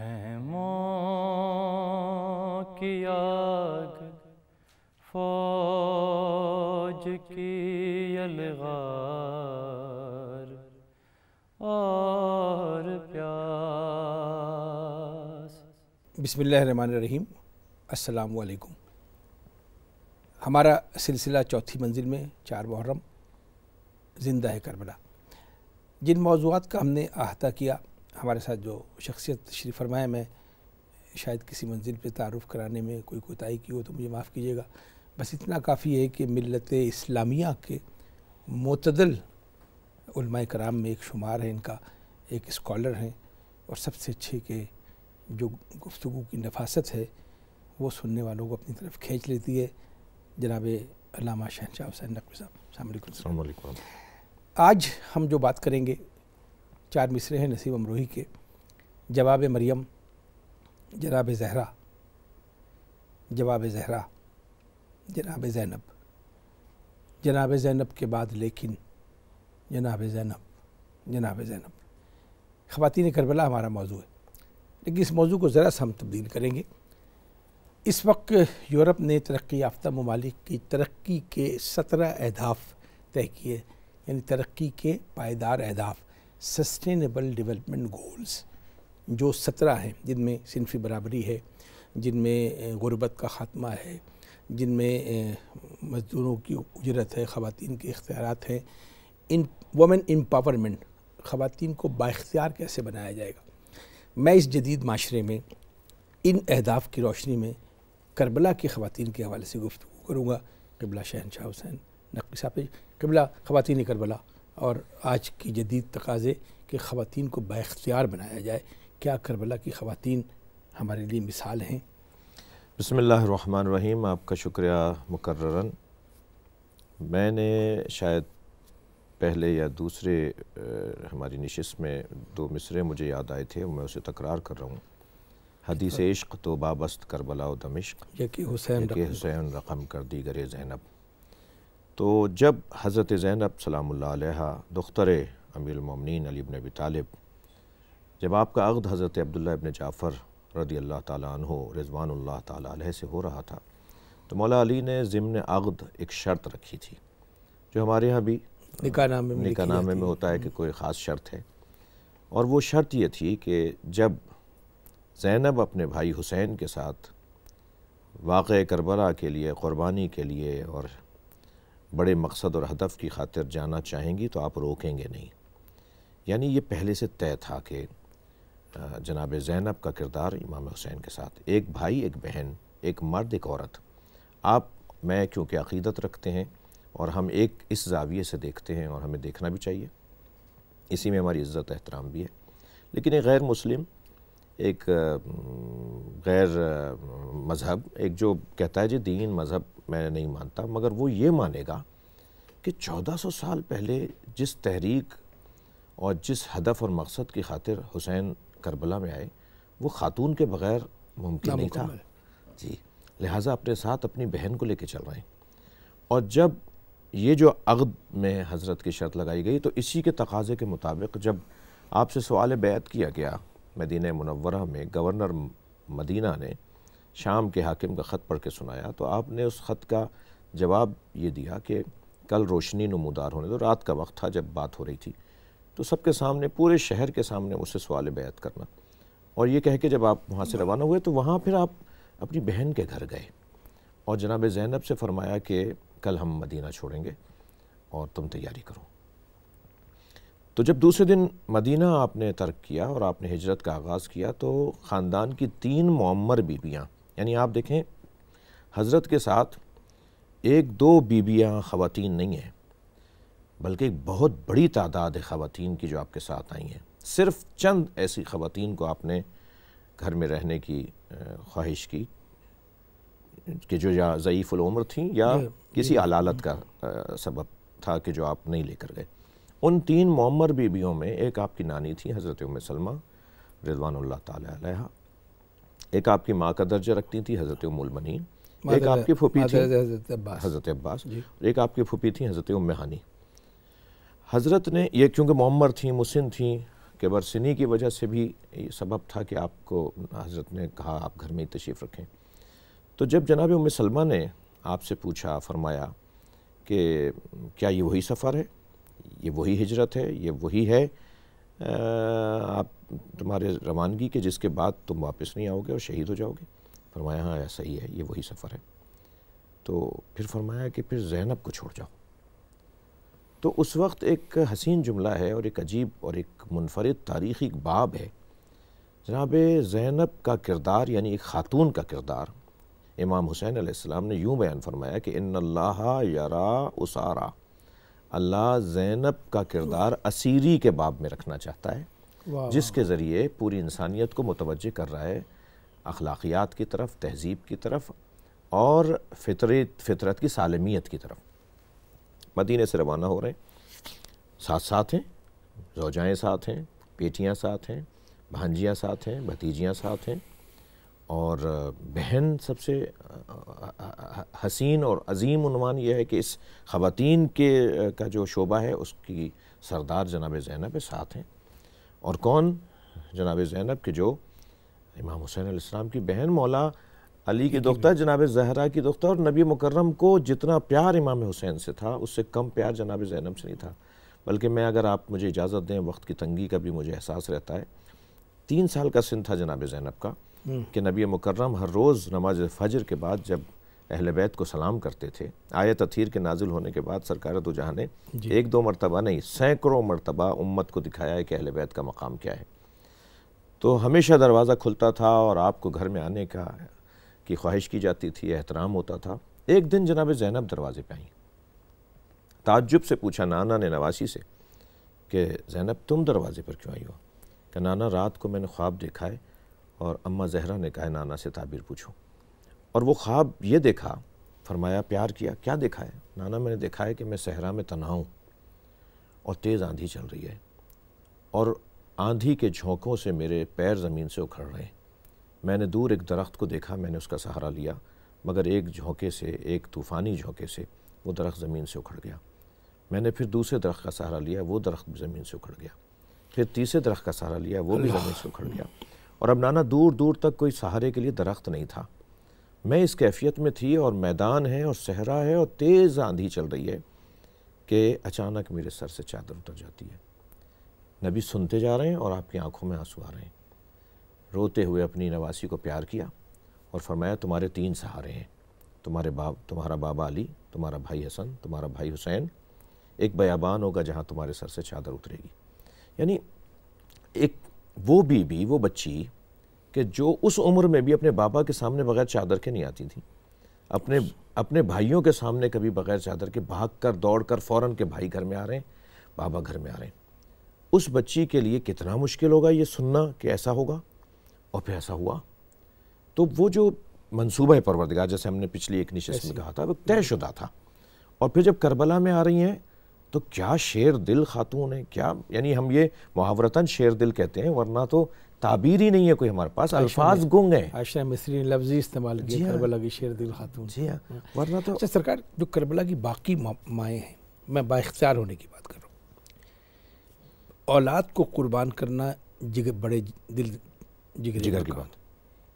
खैमों की आग फौज की अलगार और प्यास हमारा सिलसिला चौथी मंजिल में चार मुहर्रम ज़िंदा है करबला जिन मौजूद का हमने अहाता किया हमारे साथ जो शख्सियत श्री फरमाए मैं शायद किसी मंजिल पे तारुफ कराने में कोई कोताही की हो तो मुझे माफ़ कीजिएगा बस इतना काफ़ी है कि मिलत इस्लामिया के मतदल कराम में एक शुमार है इनका एक स्कॉलर हैं और सबसे अच्छे के जो गुफ्तु की नफासत है वो सुनने वालों को अपनी तरफ खींच लेती है जनाब अलामा शहनशाह हुसैन नकवी साहब आज हम जो बात करेंगे चार मिसरे हैं नसीब अमरोही के जवाब मरियम जनाब जहरा जवाब जहरा जनाब जैनब जनाब जैनब के बाद लेकिन जनाब जैनब जनाब जैनब ख़वान करबला हमारा मौजू है लेकिन इस मौजू को ज़रा सा हम तब्दील करेंगे इस वक्त यूरोप ने तरक्की याफ्ता ममालिक की तरक्की के सत्रह अहदाफ तय किए यानी तरक्की के पायदार अहदाफ सस्टेनेबल डेवलपमेंट गोल्स जो सत्रह हैं जिनमें सिनफी बराबरी है जिनमें गुरबत का ख़ात्मा है जिनमें मज़दूरों की उजरत है ख़वान के अख्तियार हैं इन वमेन एम्पावरमेंट ख़वान को बाख्तियार कैसे बनाया जाएगा मैं इस जदीद माशरे में इन अहदाफ की रोशनी में करबला की खातन के हवाले से गुफ्तु करूँगा कबला शहनशाह हुसैन नकवी साहब कबला ख़वान करबला और आज की जदीद तकाज़े कि ख़वान को बाख्तियार बनाया जाए क्या करबला की ख़वान हमारे लिए मिसाल हैं बसमिल्ल रहीम आपका शुक्रिया मुकर मैंने शायद पहले या दूसरे हमारी नशस्त में दो मिसरे मुझे याद आए थे मैं उसे तकरार कर रहा हूँ हदीस अच्छा। इश्क तो बाबस्त करबला दमिश्क हुसैन हुसैन रकम कर दी गरे जैनब तो जब हज़रत ज़ैनब सलाम्ला दुख्तर अमीरमिन अली इबन अबी तालिब जब आपका अगद हज़रत अब्दुल्ला इबन जाफ़र रदी अल्लाह तु रिजवान तह से हो रहा था तो मौला अली ने ज़िमन अगद एक शर्त रखी थी जो हमारे यहाँ भी निकाहनामे में निकाहनामे में होता है कि हम्म। कोई ख़ास शर्त है और वो शर्त ये थी कि जब ज़ैनब अपने भाई हुसैन के साथ वाक़ करबला के लिए क़ुरबानी के लिए और बड़े मकसद और हदफ की खातिर जाना चाहेंगी तो आप रोकेंगे नहीं यानी ये पहले से तय था कि जनाब ज़ैनब का किरदार इमाम हुसैन के साथ एक भाई एक बहन एक मर्द एक औरत आप मैं क्योंकि अकीदत रखते हैं और हम एक इस जाविये से देखते हैं और हमें देखना भी चाहिए इसी में हमारी इज़्ज़त एहतराम भी है लेकिन एक गैर मुस्लिम एक गैर मज़हब एक जो कहता है जी दीन मज़हब मैं नहीं मानता मगर वो ये मानेगा कि 1400 साल पहले जिस तहरीक और जिस हदफ और मकसद की खातिर हुसैन करबला में आए वो खातून के बगैर मुमकिन नहीं था जी लिहाजा अपने साथ अपनी बहन को लेके चल रहे हैं और जब ये जो अगद में हज़रत की शर्त लगाई गई तो इसी के तकाजे के मुताबिक जब आपसे सवाल बैत किया गया मदीन मनवर में गवर्नर मदीना ने शाम के हाकिम का ख़त पढ़ के सुनाया तो आपने उस ख़त का जवाब ये दिया कि कल रोशनी नमोदार होने दो तो रात का वक्त था जब बात हो रही थी तो सबके सामने पूरे शहर के सामने उससे सवाल बैत करना और ये कह के जब आप वहाँ से रवाना हुए तो वहाँ फिर आप अपनी बहन के घर गए और जनाब ज़ैनब से फ़रमाया कि कल हम मदीना छोड़ेंगे और तुम तैयारी करो तो जब दूसरे दिन मदीना आपने तर्क किया और आपने हिजरत का आगाज़ किया तो ख़ानदान की तीन मम्मर बीबियाँ यानी आप देखें हज़रत के साथ एक दो बीबियाँ ख़वान नहीं हैं बल्कि एक बहुत बड़ी तादाद है ख़वान की जो आपके साथ आई हैं सिर्फ़ चंद ऐसी ख़वान को आपने घर में रहने की ख्वाहिश की कि जो या ज़यीफ़ुलमर थी या किसी अलालत का सबब था कि जो आप नहीं लेकर गए उन तीन मम्मर बीबियों में एक आपकी नानी थी हज़रत उम सलमा रिजवान तह एक आपकी माँ का दर्जा रखती थी हज़रत उमनी एक आपकी फूफी थी हज़रत अब्बास एक आपकी फूफी थी हज़रत उम हानी हज़रत ने ये क्योंकि मम्मर थी मुसिन थी कि बरसिनी की वजह से भी सबब था कि आपको हज़रत ने कहा आप घर में ही तशीफ़ रखें तो जब जनाब उम सलमा ने आपसे पूछा फरमाया कि क्या ये वही सफ़र है ये वही हिजरत है ये वही है आप तुम्हारे रवानगी के जिसके बाद तुम वापस नहीं आओगे और शहीद हो जाओगे फरमाया हाँ ऐसा ही है ये वही सफ़र है तो फिर फरमाया कि फिर जैनब को छोड़ जाओ तो उस वक्त एक हसीन जुमला है और एक अजीब और एक मुनफरद तारीख़ी बाब है जनाब जैनब का किरदार यानी एक ख़ातून का किरदार इमाम हुसैन आसमाम ने यूँ बयान फरमाया कि इन अल्लाह यारा उसारा अल्लाह जैनब का किरदार असीरी के बाब में रखना चाहता है जिसके ज़रिए पूरी इंसानियत को मुतवजह कर रहा है अखलाकियात की तरफ तहजीब की तरफ और फितरत फितरत की सालमियत की तरफ मदीने से रवाना हो रहे हैं साथ साथ हैं रोजाएँ साथ हैं बेटियाँ साथ हैं भांजियाँ साथ हैं भतीजियाँ साथ हैं और बहन सबसे हसीन और अजीम अनुमान यह है कि इस ख़वान के का जो शोबा है उसकी सरदार जनाब ज़ैनब साथ हैं और कौन जनाब ज़ैनब के जो इमाम हुसैन इस्लाम की बहन मौला अली की दोख्ता जनाब जहरा की दोख्ता और नबी मुकर्रम को जितना प्यार इमाम हुसैन से था उससे कम प्यार जनाब जैनब से नहीं था बल्कि मैं अगर आप मुझे इजाज़त दें वक्त की तंगी का भी मुझे एहसास रहता है तीन साल का सिंध था जनाब जैनब का कि नबी मुकर्रम हर रोज़ नमाज फजर के बाद जब अहल बैत को सलाम करते थे आयत तथीर के नाजिल होने के बाद सरकार दो जहाँ ने एक दो मरतबा नहीं सैकड़ों मरतबा उम्मत को दिखाया है कि अहल बैत का मकाम क्या है तो हमेशा दरवाज़ा खुलता था और आपको घर में आने का की ख्वाहिश की जाती थी एहतराम होता था एक दिन जनाब जैनब दरवाज़े पर आई ताजुब से पूछा नाना ने नवासी से कि जैनब तुम दरवाज़े पर क्यों आई हो कि नाना रात को मैंने ख्वाब देखा है और अम्मा जहरा ने कहा नाना से ताबीर पूछो और वो ख्वाब ये देखा फरमाया प्यार किया क्या देखा है नाना मैंने देखा है कि मैं सहरा में तना हूँ और तेज़ आंधी चल रही है और आंधी के झोंकों से मेरे पैर ज़मीन से उखड़ रहे हैं मैंने दूर एक दरख्त को देखा मैंने उसका सहारा लिया मगर एक झोंके से एक तूफ़ानी झोंके से वो दरख्त ज़मीन से उखड़ गया मैंने फिर दूसरे दरख्त का सहारा लिया वो दरख्त भी ज़मीन से उखड़ गया फिर तीसरे दरख्त का सहारा लिया वो भी ज़मीन से उखड़ गया और अब नाना दूर दूर तक कोई सहारे के लिए दरख्त नहीं था मैं इस कैफियत में थी और मैदान है और सहरा है और तेज़ आंधी चल रही है कि अचानक मेरे सर से चादर उतर जाती है नबी सुनते जा रहे हैं और आपकी आंखों में आंसू आ रहे हैं रोते हुए अपनी नवासी को प्यार किया और फरमाया तुम्हारे तीन सहारे हैं तुम्हारे बाप तुम्हारा बाबा अली तुम्हारा भाई हसन तुम्हारा भाई हुसैन एक बयाबान होगा जहाँ तुम्हारे सर से चादर उतरेगी यानी एक वो बीबी वो बच्ची कि जो उस उम्र में भी अपने बाबा के सामने बगैर चादर के नहीं आती थी अपने अपने भाइयों के सामने कभी बगैर चादर के भाग कर दौड़ कर फ़ौरन के भाई घर में आ रहे हैं बाबा घर में आ रहे हैं उस बच्ची के लिए कितना मुश्किल होगा ये सुनना कि ऐसा होगा और फिर ऐसा हुआ तो वो जो मनसूबा है परवरदगा जैसे हमने पिछली एक निशस्त में कहा था वो तयशुदा था और फिर जब करबला में आ रही हैं तो क्या शेर दिल खातून है क्या यानी हम ये मुहावरतन शेर दिल कहते हैं वरना तो ताबीर ही नहीं है कोई हमारे पास अल्फाज गुंग है आशा मिस्री ने लफ्जी इस्तेमाल किया हाँ। करबला की शेर दिल खातून जी हाँ।, हाँ वरना तो अच्छा सरकार जो करबला की बाकी माएँ हैं मैं बाख्तियार होने की बात कर रहा हूँ औलाद को कुर्बान करना जिगर बड़े दिल जिगर जिगर की बात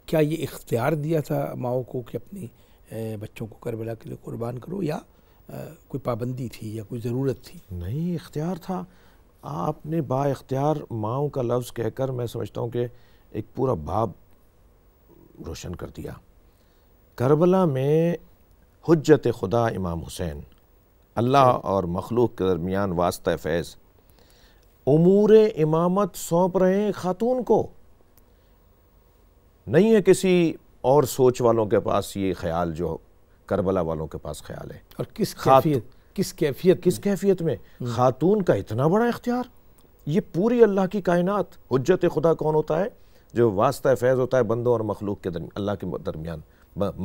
क्या ये इख्तियार दिया था माओ को कि अपनी बच्चों को करबला के लिए कुर्बान करो या कोई पाबंदी थी या कोई ज़रूरत थी नहीं इख्तियार था आपने बाख्तियार माओ का लफ्ज़ कहकर मैं समझता हूँ कि एक पूरा भाव रोशन कर दिया करबला में हजत खुदा इमाम हुसैन अल्लाह अच्छा। और मखलूक के दरमियान वास्त फैज़ उमूर इमामत सौंप रहे हैं ख़ातून को नहीं है किसी और सोच वालों के पास ये ख्याल जो करबला वालों के पास ख्याल है और किस कैफियत किस कैफियत किस कैफियत में हम्म। खातून का इतना बड़ा इख्तियार ये पूरी अल्लाह की कायनात हजरत खुदा कौन होता है जो वास्ता फैज़ होता है बंदों और मखलूक के दरम अल्लाह के दरमियान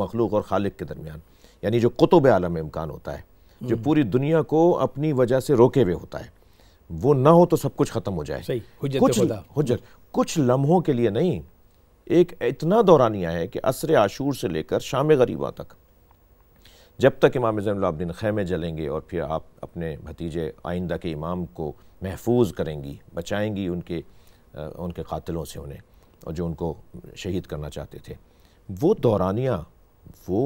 मखलूक और खालिक के दरमियान यानी जो कुतुब आलम इम्कान होता है जो हम्म। पूरी दुनिया को अपनी वजह से रोके हुए होता है वो ना हो तो सब कुछ ख़त्म हो जाए कुछ हजरत कुछ लम्हों के लिए नहीं एक इतना दौरानिया है कि असर आशूर से लेकर शाम गरीबा तक जब तक इमाम जैनलाब्दीन खैमे जलेंगे और फिर आप अपने भतीजे आइंदा के इमाम को महफूज करेंगी बचाएंगी उनके उनके कातिलों से उन्हें और जो उनको शहीद करना चाहते थे वो दौरानिया वो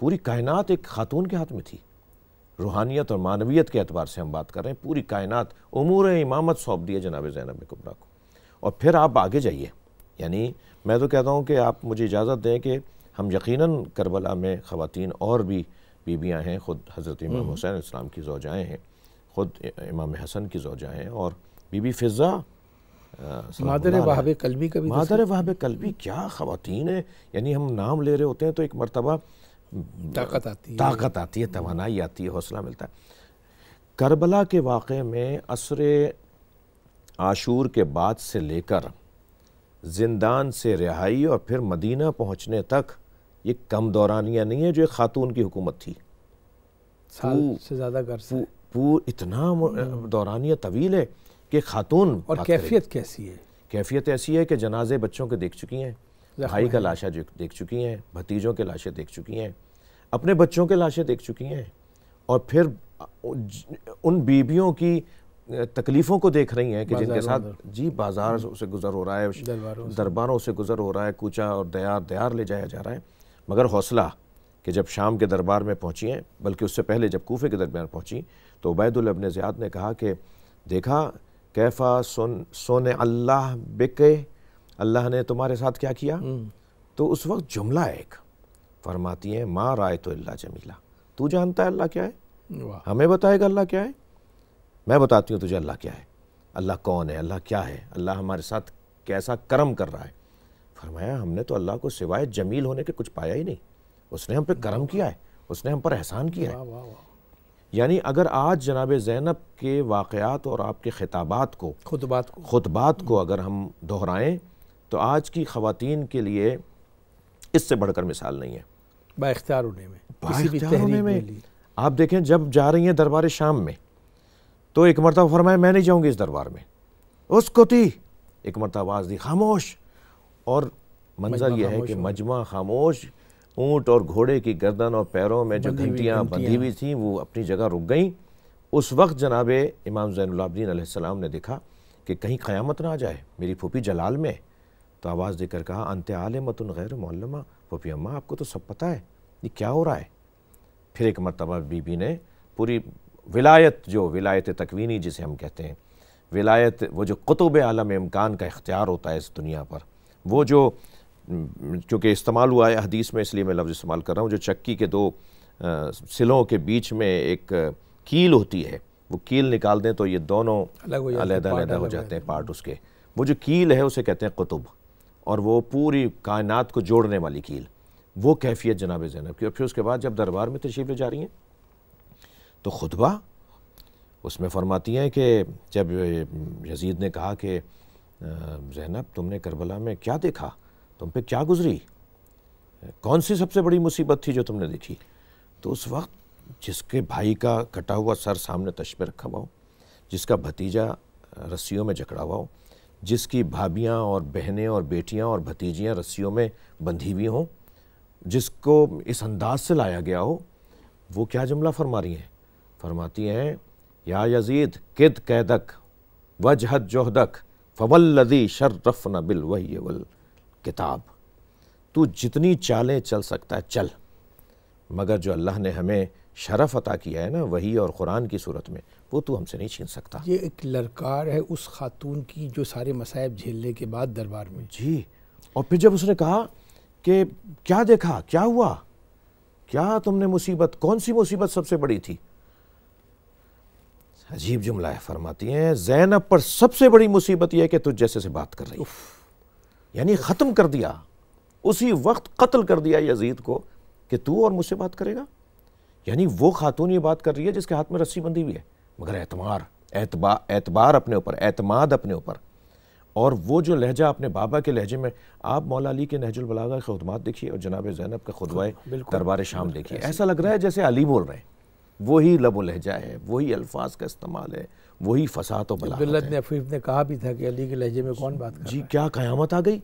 पूरी कायनात एक खातून के हाथ में थी रूहानियत और मानवीत के अतबार से हम बात कर रहे हैं पूरी कायनात उमूर इमामत सौंप दिए जनाब जैनब कुबरा को और फिर आप आगे जाइए यानी मैं तो कहता हूँ कि आप मुझे इजाज़त दें कि हम यकीनन करबला में ख़वान और भी बीबियाँ हैं ख़ुद हज़रत इमाम हम्म। हुसैन इस्लाम की जोजाएँ हैं ख़ुद इमाम हसन की जोजाएँ हैं और बीबी फ़िज़ा मादर वहाब कलबी का भी तो मादर वहाब कलबी क्या खातन है यानी हम नाम ले रहे होते हैं तो एक मरतबा ताकत आती है ताकत आती है तोानाई आती है हौसला मिलता है करबला के वाक़े में असर आशूर के बाद से लेकर जिंदान से रिहाई और फिर मदीना पहुँचने तक ये कम दौरानिया नहीं है जो एक खातून की हुकूमत थी साल से ज़्यादा कर से इतना हम्म। दौरानिया तवील है कि खातून और कैफियत कैसी है कैफियत ऐसी है कि जनाजे बच्चों के देख चुकी हैं भाई का लाशा देख चुकी हैं भतीजों के लाशें देख चुकी हैं अपने बच्चों के लाशें देख चुकी हैं और फिर उन बीबियों की तकलीफ़ों को देख रही हैं कि जिनके साथ जी बाजार से गुजर हो रहा है दरबारों से गुजर हो रहा है कूचा और दया दया ले जाया जा रहा है मगर हौसला कि जब शाम के दरबार में पहुँची हैं बल्कि उससे पहले जब कोफे के दरबार पहुँची तो उबैदुल अबन ज़ियाद ने कहा कि देखा कैफा सोन सोन अल्लाह बिके अल्लाह ने तुम्हारे साथ क्या किया हम्म। तो उस वक्त जुमला एक फरमाती हैं माँ राय तो अल्लाह जमीला तू जानता है अल्लाह क्या है हमें बताएगा अल्लाह क्या है मैं बताती हूँ तुझे अल्लाह क्या है अल्लाह कौन है अल्लाह क्या है अल्लाह हमारे साथ कैसा कर्म कर रहा है फरमाया हमने तो अल्लाह को सिवाय जमील होने के कुछ पाया ही नहीं उसने हम पे करम किया है उसने हम पर एहसान किया है यानी अगर आज जनाब जैनब के वाक़ात और आपके खिताबात को खुतबात को खुतबात को अगर हम दोहराएं तो आज की खातन के लिए इससे बढ़कर मिसाल नहीं है बाख्तियार होने में में आप देखें जब जा रही हैं दरबार शाम में तो एक मरतब फरमाया मैं नहीं जाऊँगी इस दरबार में उसको थी एक मरतबा आवाज़ दी खामोश और मंजर यह है कि मजमा खामोश ऊँट और घोड़े की गर्दन और पैरों में जो घंटियाँ बंधी हुई थी वो अपनी जगह रुक गई उस वक्त जनाब इमाम जैनलाब्दीन आसमाम ने देखा कि कहीं क़यामत ना आ जाए मेरी फूफी जलाल में तो आवाज़ देकर कहा अंत मतन गैर मौलमा फूफी अम्मा आपको तो सब पता है ये क्या हो रहा है फिर एक मरतबा बीबी ने पूरी विलायत जो विलायत तकवीनी जिसे हम कहते हैं विलायत वो जो कुतुब आलम इम्कान का इख्तियार होता है इस दुनिया पर वो जो चूँकि इस्तेमाल हुआ है हदीस में इसलिए मैं लफ्ज़ इस्तेमाल कर रहा हूँ जो चक्की के दो आ, सिलों के बीच में एक कील होती है वो कील निकाल दें तो ये दोनों अलग अलग हो जाते हैं पार्ट उसके वो जो कील है उसे कहते हैं कुतुब और वो पूरी कायनात को जोड़ने वाली कील वो कैफियत जनाब जैनब की और फिर उसके बाद जब दरबार में तशरीफ ले जा रही हैं तो खुतबा उसमें फरमाती हैं कि जब यजीद ने कहा कि जैनब तुमने करबला में क्या देखा तुम पे क्या गुजरी कौन सी सबसे बड़ी मुसीबत थी जो तुमने देखी तो उस वक्त जिसके भाई का कटा हुआ सर सामने तश पर रखा हुआ हो जिसका भतीजा रस्सियों में जकड़ा हुआ हो जिसकी भाभियाँ और बहनें और बेटियाँ और भतीजियाँ रस्सियों में बंधी हुई हों जिसको इस अंदाज से लाया गया हो वो क्या जुमला फरमा रही हैं फरमाती हैं या यजीद किद कैदक वजहद जोहदक फवल्लदी शर्रफन बिल वही वल किताब तू जितनी चालें चल सकता है चल मगर जो अल्लाह ने हमें शरफ अता किया है ना वही और कुरान की सूरत में वो तू हमसे नहीं छीन सकता ये एक लड़कार है उस खातून की जो सारे मसायब झेलने के बाद दरबार में जी और फिर जब उसने कहा कि क्या देखा क्या हुआ क्या तुमने मुसीबत कौन सी मुसीबत सबसे बड़ी थी अजीब जुमला है फरमाती हैं जैनब पर सबसे बड़ी मुसीबत यह कि तुझ जैसे से बात कर रही यानी ख़त्म कर दिया उसी वक्त कत्ल कर दिया यजीद को कि तू और मुझसे बात करेगा यानी वो खातून ये बात कर रही है जिसके हाथ में रस्सी बंधी हुई है मगर एतमार एतबा एतबार अपने ऊपर एतमाद अपने ऊपर और वो जो लहजा अपने बाबा के लहजे में आप मौला अली के नहजुल बलागा के खुदमात देखिए और जनाब जैनब का खुदवाए दरबार शाम देखिए ऐसा लग रहा है जैसे अली बोल रहे हैं वही लब लहजा है वही अल्फाज का इस्तेमाल है वही फसात और बलागत ने अफीफ ने कहा भी था कि अली के लहजे में कौन बात कर जी क्या क़यामत आ गई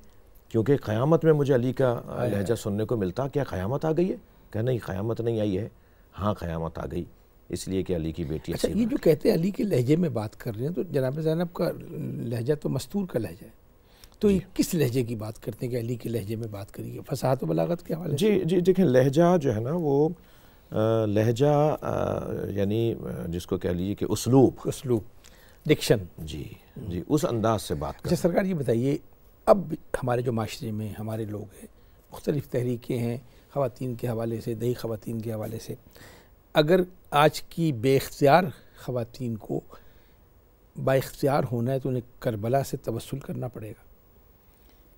क्योंकि क़यामत में मुझे अली का लहजा सुनने को मिलता क्या क़यामत आ गई है क्या नहीं क़यामत नहीं आई है हाँ क़यामत आ गई इसलिए कि अली की बेटी अच्छा ये जो कहते हैं अली के लहजे में बात कर रहे हैं तो जनाब जैनब का लहजा तो मस्तूर का लहजा है तो ये किस लहजे की बात करते हैं कि अली के लहजे में बात करिए फसाहत बलागत के हवाले जी जी देखें लहजा जो है ना वो लहजा यानी जिसको कह लीजिए कि उसलूब उसलूब डिक्शन जी जी उस अंदाज से बात अच्छा सरकार ये बताइए अब हमारे जो माशरे में हमारे लोग हैं मुख्तलिफ तहरीकें हैं ख़वान के हवाले से दही ख़वान के हवाले से अगर आज की बेख्तियार ख़वान को बाख्तियार होना है तो उन्हें करबला से तवसल करना पड़ेगा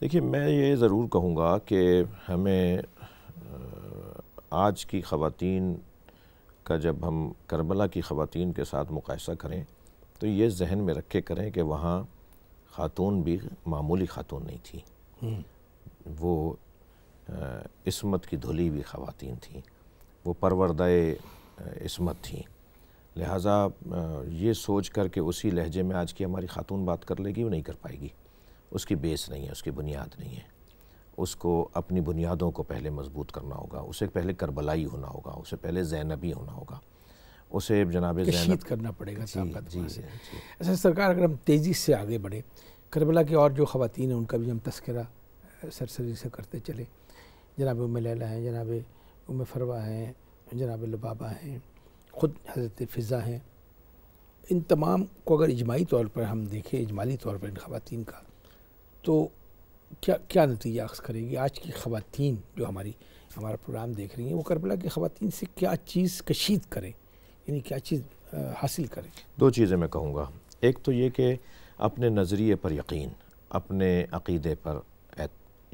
देखिए मैं ये ज़रूर कहूँगा कि हमें आज की ख़वातीन का जब हम करबला की ख़वातीन के साथ मुकायसा करें तो ये जहन में रखे करें कि वहाँ ख़ातून भी मामूली ख़ातून नहीं थी हम्म। वो इसमत की धुली हुई ख़वातीन थी वो परवरदाय इसमत थी लिहाजा ये सोच कर के उसी लहजे में आज की हमारी खातून बात कर लेगी वो नहीं कर पाएगी उसकी बेस नहीं है उसकी बुनियाद नहीं है उसको अपनी बुनियादों को पहले मजबूत करना होगा उसे पहले करबलाई होना होगा उसे पहले जैनबी होना होगा उसे जनाब जैनब करना पड़ेगा जी, जी, जी, ऐसा अच्छा, सरकार अगर हम तेज़ी से आगे बढ़े करबला की और जो खातन हैं उनका भी हम तस्करा सरसरी से करते चले जनाब उम लैला हैं जनाब उम फरवा हैं जनाब लबाबा हैं ख़ुद हज़रत फ़िज़ा हैं इन तमाम को अगर इजमाही तौर पर हम देखें इजमाली तौर पर इन खातन का तो क्या क्या नतीजा अक्स करेगी आज की खातन जो हमारी हमारा प्रोग्राम देख रही हैं वो करबला की खातन से क्या चीज़ कशीद करें यानी क्या चीज़ हासिल करें दो चीज़ें मैं कहूँगा एक तो ये कि अपने नज़रिए पर यकीन अपने अकीदे पर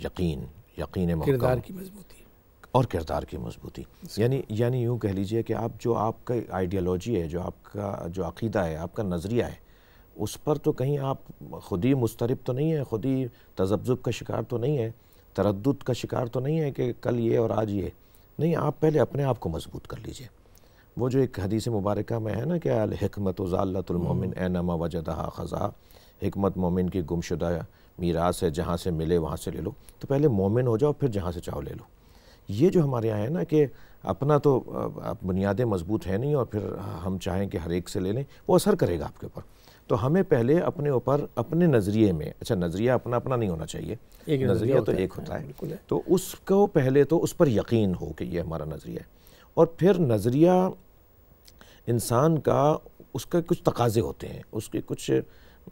यकीन यकीन किरदार की मजबूती और किरदार की मजबूती यानी यानी यूँ कह लीजिए कि आप जो आपका आइडियालॉजी है जो आपका जो अकीदा है आपका नज़रिया है उस पर तो कहीं आप ख़ुद ही मुस्तरब तो नहीं है ख़ुद ही तजब्ज़ुब का शिकार तो नहीं है तरद का शिकार तो नहीं है कि कल ये और आज ये नहीं आप पहले अपने आप को मजबूत कर लीजिए वो जो एक हदीस मुबारक में है ना कि अलहमत ज़ालतुलमिन हम्म। वजद वजदहा ख़ज़ा हमत मोमिन की गुमशुदा मीरास है जहाँ से मिले वहाँ से ले लो तो पहले मोमिन हो जाओ फिर जहाँ से चाहो ले लो ये जो हमारे यहाँ है ना कि अपना तो बुनियादें मजबूत है नहीं और फिर हम चाहें कि हर एक से ले लें वो असर करेगा आपके ऊपर तो हमें पहले अपने ऊपर अपने नज़रिए में अच्छा नज़रिया अपना अपना नहीं होना चाहिए एक नज़रिया तो एक होता है, तो उसको पहले तो उस पर यकीन हो कि ये हमारा नज़रिया है और फिर नज़रिया इंसान का उसके कुछ तकाजे होते हैं उसके कुछ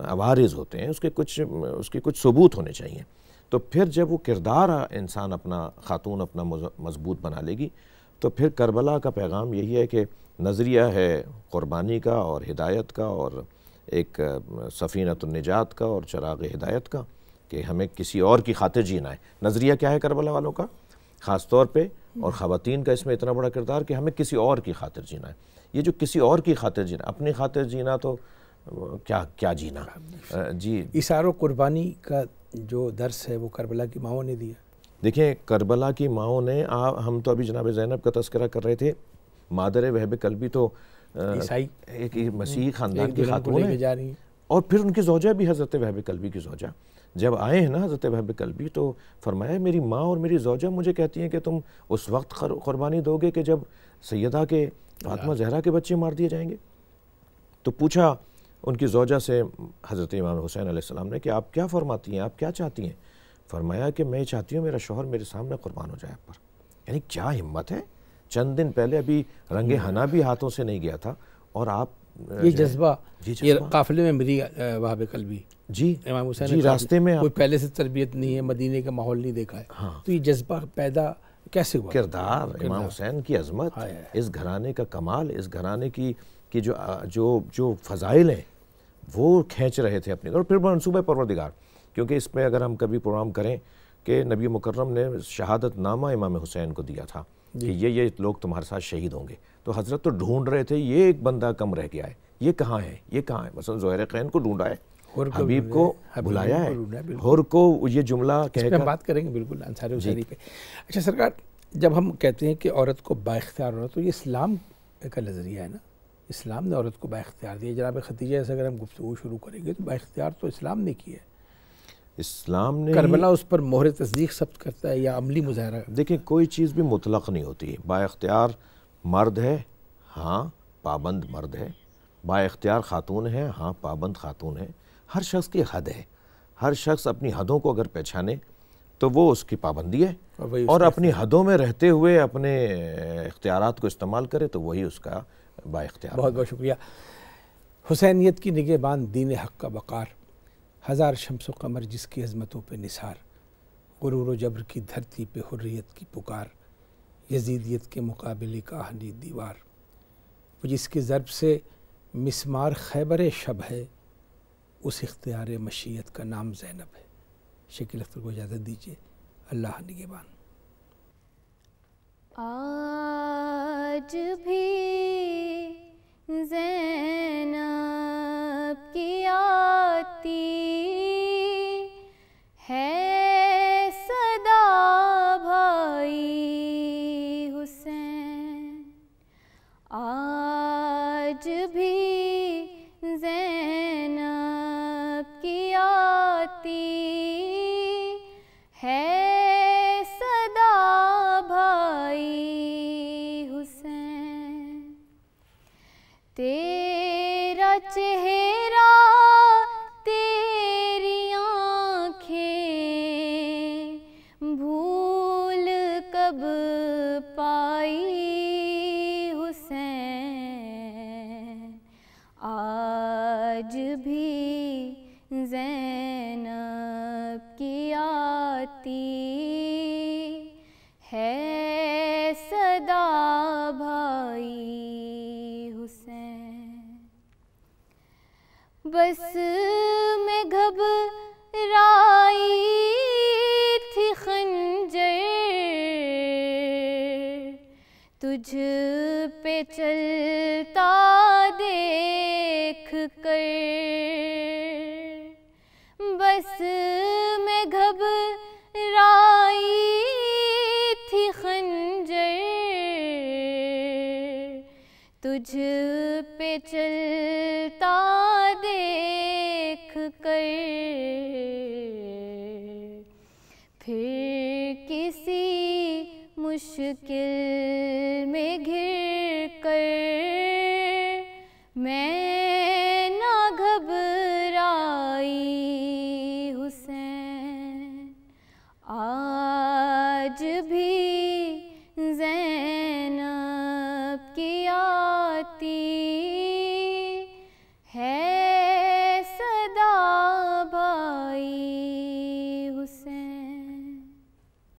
आवारज होते हैं उसके कुछ उसके कुछ सबूत होने चाहिए तो फिर जब वो किरदार इंसान अपना खातून अपना मजबूत बना लेगी तो फिर करबला का पैगाम यही है कि नज़रिया है क़ुरबानी का और हिदायत का और एक सफ़ीनत निजात का और चराग हिदायत का कि हमें किसी और की खातिर जीना है नज़रिया क्या है करबला वालों का ख़ास तौर पर और ख़वातीन का इसमें इतना बड़ा किरदार कि हमें किसी और की खातिर जीना है ये जो किसी और की खातिर जीना अपनी खातिर जीना तो क्या क्या जीना जी इशार कुर्बानी का जो दर्स है वो करबला की माओ ने दिया देखिए करबला की माओ ने आ, हम तो अभी जनाब जैनब का तस्करा कर रहे थे मादर वहब भी तो ईसाई एक मसीह हम्म, खानदान की खातून है जा रही और फिर उनकी जोजा भी हज़रत वहब कलबी की जोजा जब आए हैं ना हज़रत वहब कलबी तो फरमाया मेरी माँ और मेरी जोजा मुझे कहती हैं कि तुम उस वक्त क़ुरबानी दोगे कि जब सैदा के आत्मा जहरा के बच्चे मार दिए जाएंगे तो पूछा उनकी जोजा से हज़रत इमाम हुसैन आसमाम ने कि आप क्या फरमाती हैं आप क्या चाहती हैं फरमाया कि मैं चाहती हूँ मेरा शोहर मेरे सामने क़ुरबान हो जाए आप पर यानी क्या हिम्मत है चंद दिन पहले अभी रंगे हम्म। हना भी हाथों से नहीं गया था और आप ये जज्बा ये काफिले में मिली वहाँ पे कल भी जी इमाम हुसैन जी रास्ते में कोई पहले से तरबियत नहीं है मदीने का माहौल नहीं देखा है हाँ। तो ये जज्बा पैदा कैसे हुआ किरदार इमाम हुसैन की अजमत इस घराने का कमाल इस घराने की कि जो जो जो फजाइल हैं वो खींच रहे थे अपने और फिर मनसूबे परवरदिगार क्योंकि इसमें अगर हम कभी प्रोग्राम करें कि नबी मुकर्रम ने शहादत नामा इमाम हुसैन को दिया था कि ये ये लोग तुम्हारे साथ शहीद होंगे तो हज़रत तो ढूंढ रहे थे ये एक बंदा कम रह गया है ये कहाँ है ये कहाँ है मसल जोहर खैन को ढूंढा है को हबीब को बुलाया है और को ये जुमला कहकर बात करेंगे बिल्कुल पे अच्छा सरकार जब हम कहते हैं कि औरत को बाख्तियार होना तो ये इस्लाम का नज़रिया है ना इस्लाम ने औरत को बाख्तियार दिया जनाब खतीजा से अगर हम गुफ्तु शुरू करेंगे तो बाख्तियार तो इस्लाम ने की है इस्लाम ने करबला उस पर मोहर तस्दीक सब्त करता है या अमली मुजाहरा देखिए कोई चीज़ भी मुतलक नहीं होती है बाख्तियार मर्द है हाँ पाबंद मर्द है बाख्तियार खातून है हाँ पाबंद खातून है हर शख्स की हद है हर शख्स अपनी हदों को अगर पहचाने तो वो उसकी पाबंदी है और, और अपनी हदों में रहते हुए अपने इख्तियार को इस्तेमाल करे तो वही उसका बाख्तियार बहुत बहुत शुक्रिया हुसैनीत की निगेबान दीन हक का बकार हज़ार शम्स कमर जिसकी अजमतों पे निसार गुरूर जबर की धरती पे हुर्रियत की पुकार यजीदियत के मुकाबले का आहनी दीवार वो जिसके ज़रब से मिसमार खैबर शब है उस इख्तियार मशीयत का नाम जैनब है शकील अख्तर को इजाज़त दीजिए अल्लाह निगेबान आज भी जैन आज भी जैनब की आती है सदा भाई हुसैन बस मैं घबराई थी खंजर तुझ पे चल तुझ पे चलता देख कर फिर किसी मुश्किल